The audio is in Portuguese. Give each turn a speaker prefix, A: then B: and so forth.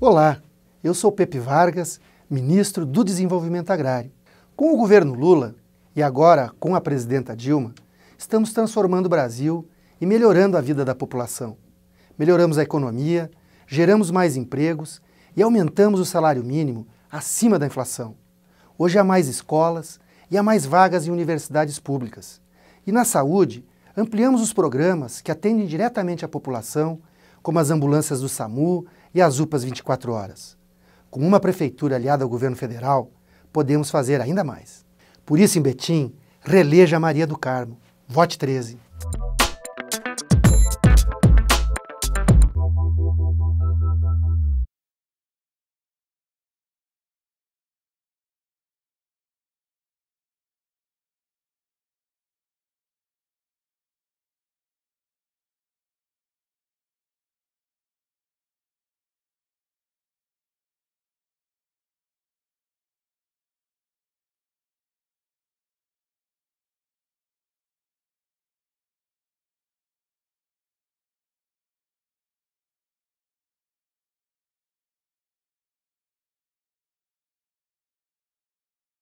A: Olá, eu sou Pepe Vargas, ministro do Desenvolvimento Agrário. Com o governo Lula e agora com a presidenta Dilma, estamos transformando o Brasil e melhorando a vida da população. Melhoramos a economia, geramos mais empregos e aumentamos o salário mínimo acima da inflação. Hoje há mais escolas e há mais vagas em universidades públicas. E na saúde, ampliamos os programas que atendem diretamente à população, como as ambulâncias do SAMU e as UPAs 24 horas. Com uma prefeitura aliada ao governo federal, podemos fazer ainda mais. Por isso, em Betim, releja Maria do Carmo. Vote 13.